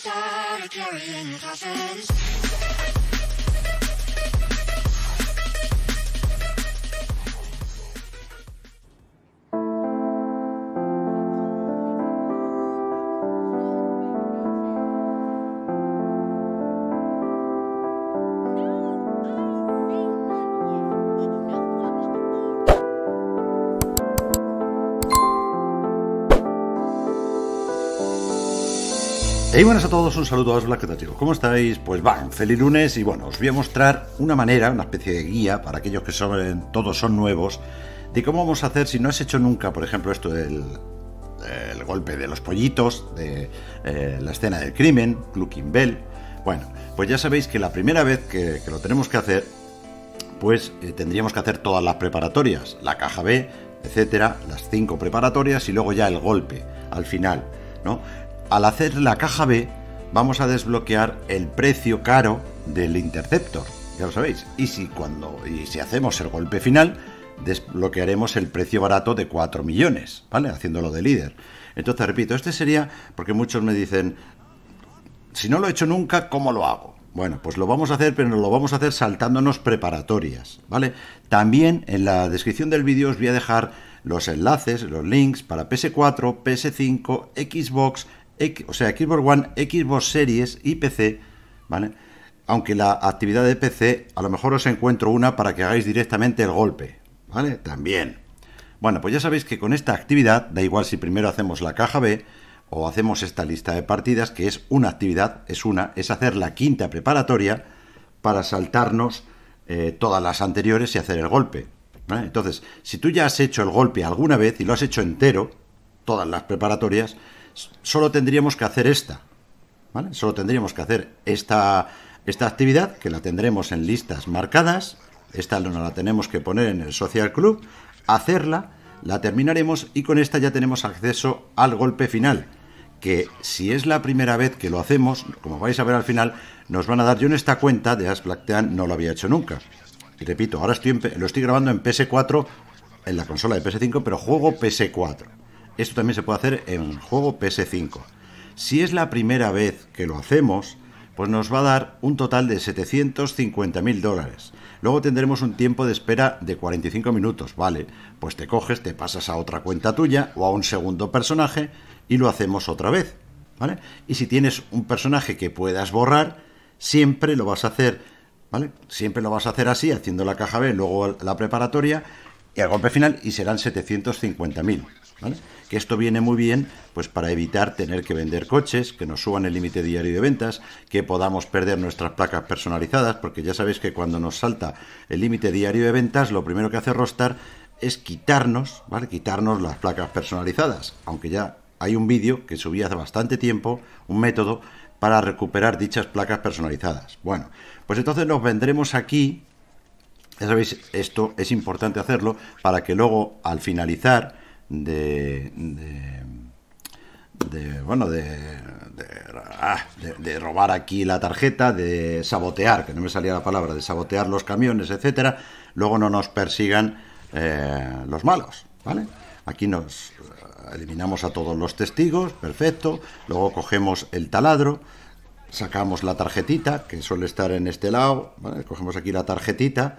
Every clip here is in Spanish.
started carrying coffins. Hey, buenas a todos, un saludo a Osla, ¿qué ¿Cómo estáis? Pues van, feliz lunes y bueno, os voy a mostrar una manera, una especie de guía para aquellos que son, todos son nuevos, de cómo vamos a hacer si no has hecho nunca, por ejemplo, esto del golpe de los pollitos, de eh, la escena del crimen, looking Bell. Bueno, pues ya sabéis que la primera vez que, lo tenemos que hacer, pues eh, tendríamos que hacer todas las preparatorias, la caja B, etcétera, las cinco preparatorias y luego ya el golpe al final. ¿no? al hacer la caja B vamos a desbloquear el precio caro del Interceptor, ya lo sabéis. Y si, cuando, y si hacemos el golpe final, desbloquearemos el precio barato de 4 millones, ¿vale? Haciéndolo de líder. Entonces, repito, este sería, porque muchos me dicen, si no lo he hecho nunca, ¿cómo lo hago? Bueno, pues lo vamos a hacer, pero lo vamos a hacer saltándonos preparatorias, ¿vale? También en la descripción del vídeo os voy a dejar los enlaces, los links para PS4, PS5, Xbox, o sea, Xbox One, Xbox Series y PC, ¿vale? Aunque la actividad de PC, a lo mejor os encuentro una para que hagáis directamente el golpe, ¿vale? También. Bueno, pues ya sabéis que con esta actividad, da igual si primero hacemos la caja B o hacemos esta lista de partidas, que es una actividad, es una, es hacer la quinta preparatoria para saltarnos eh, todas las anteriores y hacer el golpe. ¿vale? Entonces, si tú ya has hecho el golpe alguna vez y lo has hecho entero, todas las preparatorias, solo tendríamos que hacer esta. ¿Vale? Solo tendríamos que hacer esta, esta actividad, que la tendremos en listas marcadas. Esta no la tenemos que poner en el Social Club. Hacerla, la terminaremos y con esta ya tenemos acceso al golpe final. Que si es la primera vez que lo hacemos, como vais a ver al final, nos van a dar yo en esta cuenta de As Black no lo había hecho nunca. Y repito, ahora estoy lo estoy grabando en PS4, en la consola de PS5, pero juego PS4. Esto también se puede hacer en juego PS5. Si es la primera vez que lo hacemos, pues nos va a dar un total de 750.000 dólares. Luego tendremos un tiempo de espera de 45 minutos, ¿vale? Pues te coges, te pasas a otra cuenta tuya o a un segundo personaje y lo hacemos otra vez, ¿vale? Y si tienes un personaje que puedas borrar, siempre lo vas a hacer, ¿vale? Siempre lo vas a hacer así, haciendo la caja B, luego la preparatoria y al golpe final y serán 750.000. Que esto viene muy bien pues para evitar tener que vender coches, que nos suban el límite diario de ventas, que podamos perder nuestras placas personalizadas, porque ya sabéis que cuando nos salta el límite diario de ventas, lo primero que hace Rostar es quitarnos, ¿vale? Quitarnos las placas personalizadas, aunque ya hay un vídeo que subí hace bastante tiempo, un método para recuperar dichas placas personalizadas. Bueno, pues entonces nos vendremos aquí, ya sabéis, esto es importante hacerlo para que luego al finalizar de, bueno ah, de, de, robar aquí la tarjeta, de sabotear, que no me salía la palabra, de sabotear los camiones, etcétera, luego no nos persigan eh, los malos, ¿vale? Aquí nos eh, eliminamos a todos los testigos, perfecto, luego cogemos el taladro, sacamos la tarjetita, que suele estar en este lado, cogemos aquí la tarjetita,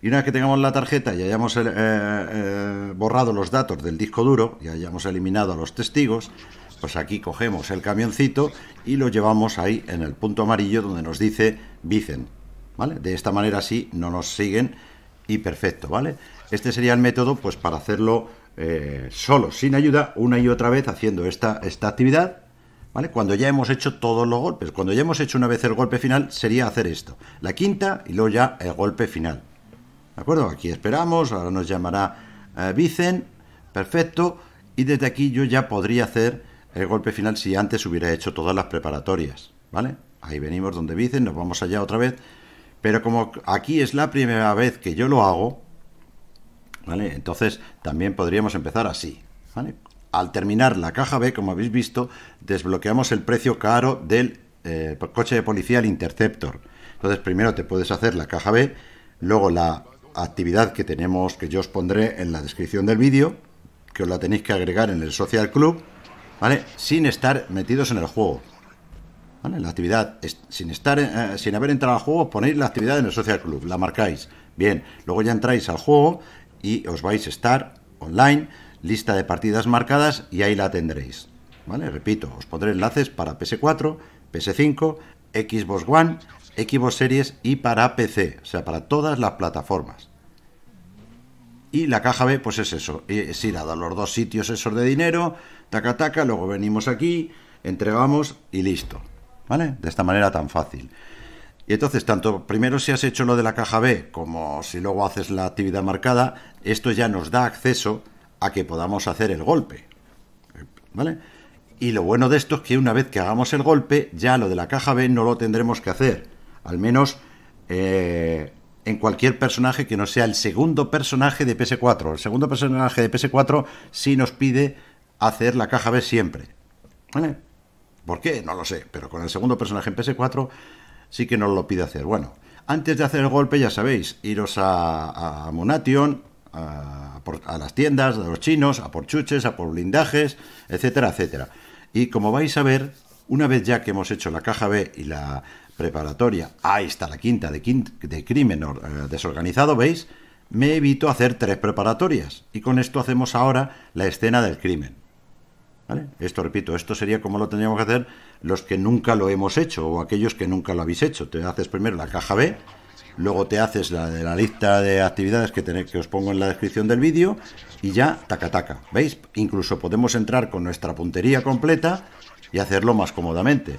y una vez que tengamos la tarjeta y hayamos eh, eh, borrado los datos del disco duro y hayamos eliminado a los testigos, pues aquí cogemos el camioncito y lo llevamos ahí en el punto amarillo donde nos dice Vicen. ¿Vale? De esta manera así no nos siguen y perfecto, ¿vale? Este sería el método pues para hacerlo eh, solo, sin ayuda, una y otra vez haciendo esta, esta actividad, ¿Vale? Cuando ya hemos hecho todos los golpes, cuando ya hemos hecho una vez el golpe final, sería hacer esto, la quinta y luego ya el golpe final acuerdo? Aquí esperamos, ahora nos llamará eh, Vicen, perfecto, y desde aquí yo ya podría hacer el golpe final si antes hubiera hecho todas las preparatorias, ¿vale? Ahí venimos donde Vicen, nos vamos allá otra vez, pero como aquí es la primera vez que yo lo hago, ¿vale? Entonces también podríamos empezar así, Al terminar la caja B, como habéis visto, desbloqueamos el precio caro del eh, coche de policía, el Interceptor. Entonces primero te puedes hacer la caja B, luego la actividad que tenemos, que yo os pondré en la descripción del vídeo, que os la tenéis que agregar en el Social Club, ¿vale? Sin estar metidos en el juego. ¿Vale? La actividad, sin, estar, eh, sin haber entrado al juego, ponéis la actividad en el Social Club, la marcáis. Bien, luego ya entráis al juego y os vais a estar online, lista de partidas marcadas y ahí la tendréis. ¿Vale? Repito, os pondré enlaces para PS4, PS5, Xbox One equivo Series y para PC, o sea, para todas las plataformas. Y la caja B, pues es eso, eh, es ir a los dos sitios esos de dinero, taca taca, luego venimos aquí, entregamos y listo. ¿Vale? De esta manera tan fácil. Y entonces, tanto primero si has hecho lo de la caja B como si luego haces la actividad marcada, esto ya nos da acceso a que podamos hacer el golpe. ¿Vale? Y lo bueno de esto es que una vez que hagamos el golpe, ya lo de la caja B no lo tendremos que hacer al menos eh, en cualquier personaje que no sea el segundo personaje de PS4. El segundo personaje de PS4 sí nos pide hacer la caja B siempre. ¿Eh? ¿Por qué? No lo sé, pero con el segundo personaje en PS4 sí que nos lo pide hacer. Bueno, antes de hacer el golpe, ya sabéis, iros a, a a, a, las tiendas, de los chinos, a por chuches, a por blindajes, etcétera, etcétera. Y como vais a ver, una vez ya que hemos hecho la caja B y la preparatoria, ahí está la quinta de, crimen eh, desorganizado, ¿veis? Me evito hacer tres preparatorias y con esto hacemos ahora la escena del crimen. Esto, repito, esto sería como lo tendríamos que hacer los que nunca lo hemos hecho o aquellos que nunca lo habéis hecho. Te haces primero la caja B luego te haces la de la lista de actividades que, tenéis, que os pongo en la descripción del vídeo y ya taca taca, ¿veis? Incluso podemos entrar con nuestra puntería completa y hacerlo más cómodamente.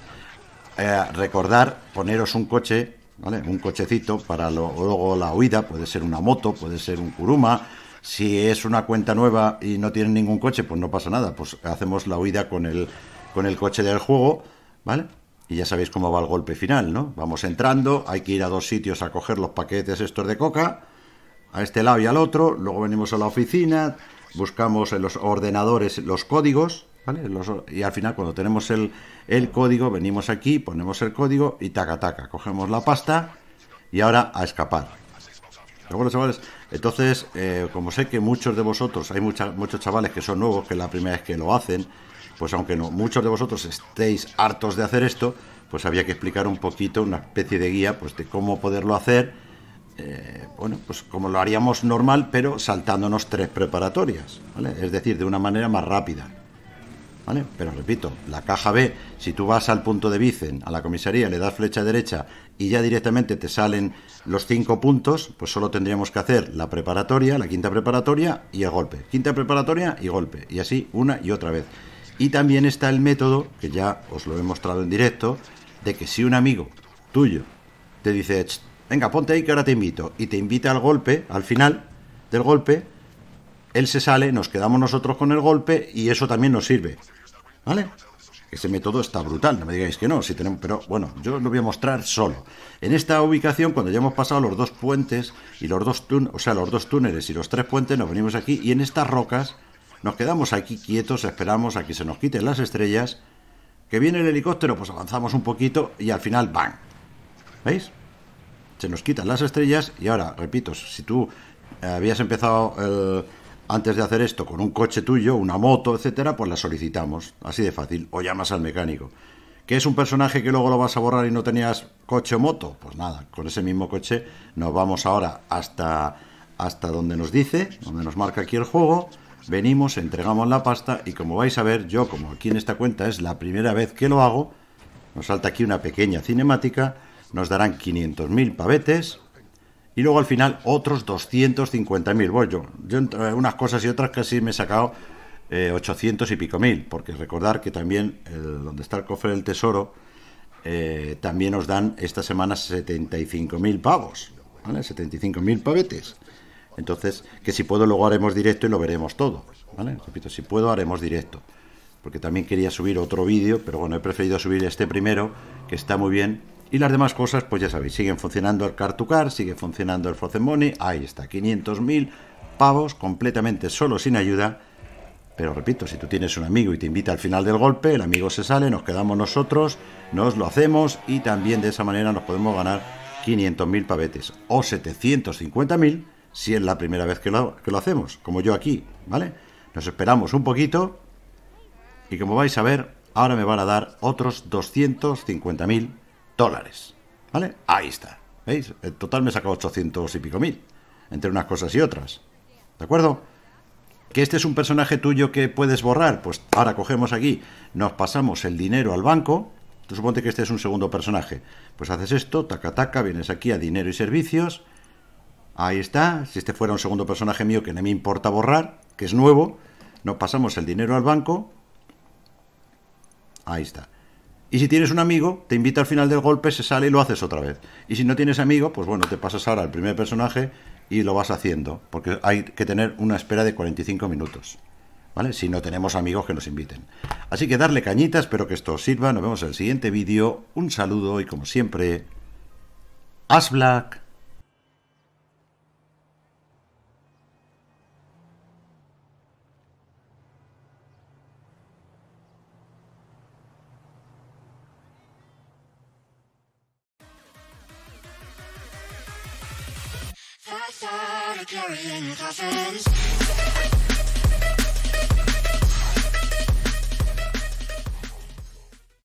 Eh, recordar poneros un coche, ¿vale? Un cochecito para luego la huida, puede ser una moto, puede ser un kuruma, si es una cuenta nueva y no tienen ningún coche, pues no pasa nada, pues hacemos la huida con el, con el coche del juego, ¿vale? y ya sabéis cómo va el golpe final, ¿no? Vamos entrando, hay que ir a dos sitios a coger los paquetes estos de coca, a este lado y al otro, luego venimos a la oficina, buscamos en los ordenadores los códigos, y al final cuando tenemos el, el código, venimos aquí, ponemos el código y taca, taca, cogemos la pasta y ahora a escapar. entonces, eh, como sé que muchos de vosotros, hay muchas muchos chavales que son nuevos, que la primera vez que lo hacen, pues aunque no, muchos de vosotros estéis hartos de hacer esto, pues había que explicar un poquito, una especie de guía, pues de cómo poderlo hacer, eh, bueno, pues como lo haríamos normal, pero saltándonos tres preparatorias, ¿vale? Es decir, de una manera más rápida, ¿vale? Pero repito, la caja B, si tú vas al punto de Vicen, a la comisaría, le das flecha derecha y ya directamente te salen los cinco puntos, pues solo tendríamos que hacer la preparatoria, la quinta preparatoria y el golpe. Quinta preparatoria y golpe. Y así una y otra vez. Y también está el método, que ya os lo he mostrado en directo, de que si un amigo tuyo te dice, venga, ponte ahí que ahora te invito, y te invita al golpe, al final del golpe, él se sale, nos quedamos nosotros con el golpe y eso también nos sirve. ¿Vale? Ese método está brutal, no me digáis que no, si tenemos, pero bueno, yo lo voy a mostrar solo. En esta ubicación, cuando ya hemos pasado los dos puentes y los dos túneles, o sea, los dos túneles y los tres puentes, nos venimos aquí y en estas rocas nos quedamos aquí quietos, esperamos a que se nos quiten las estrellas. Que viene el helicóptero, pues avanzamos un poquito y al final ¡bang! ¿Veis? Se nos quitan las estrellas y ahora, repito, si tú habías empezado eh, antes de hacer esto con un coche tuyo, una moto, etcétera, pues la solicitamos. Así de fácil. O llamas al mecánico. ¿Que es un personaje que luego lo vas a borrar y no tenías coche o moto? Pues nada, con ese mismo coche nos vamos ahora hasta, hasta donde nos dice, donde nos marca aquí el juego. Venimos, entregamos la pasta y como vais a ver, yo como aquí en esta cuenta es la primera vez que lo hago, nos salta aquí una pequeña cinemática, nos darán 500.000 pavetes y luego al final otros 250.000. Bueno, yo, entre unas cosas y otras casi me he sacado 800 eh, y pico mil, porque recordar que también donde está el cofre del tesoro eh, también nos dan esta semana 75.000 pavos, ¿vale? 75.000 pavetes. Entonces, que si puedo, luego haremos directo y lo veremos todo. ¿vale? Repito, si puedo, haremos directo. Porque también quería subir otro vídeo, pero bueno, he preferido subir este primero, que está muy bien. Y las demás cosas, pues ya sabéis, siguen funcionando el car car, sigue funcionando el Frozen Money, ahí está, 500.000 pavos, completamente solo, sin ayuda. Pero repito, si tú tienes un amigo y te invita al final del golpe, el amigo se sale, nos quedamos nosotros, nos lo hacemos y también de esa manera nos podemos ganar 500.000 pavetes o 750.000 si es la primera vez que lo, hacemos, como yo aquí, ¿vale? Nos esperamos un poquito y como vais a ver, ahora me van a dar otros 250.000 mil dólares, ¿vale? Ahí está, ¿veis? El total me saca 800 y pico mil, entre unas cosas y otras, ¿de acuerdo? ¿Que este es un personaje tuyo que puedes borrar? Pues ahora cogemos aquí, nos pasamos el dinero al banco, tú suponte que este es un segundo personaje, pues haces esto, taca taca, vienes aquí a dinero y servicios, Ahí está. Si este fuera un segundo personaje mío que no me importa borrar, que es nuevo, nos pasamos el dinero al banco. Ahí está. Y si tienes un amigo, te invita al final del golpe, se sale y lo haces otra vez. Y si no tienes amigo, pues bueno, te pasas ahora al primer personaje y lo vas haciendo, porque hay que tener una espera de 45 minutos. ¿Vale? Si no tenemos amigos que nos inviten. Así que darle cañitas, espero que esto os sirva. Nos vemos en el siguiente vídeo. Un saludo y como siempre, ¡Asblack! Black. I started carrying coffins.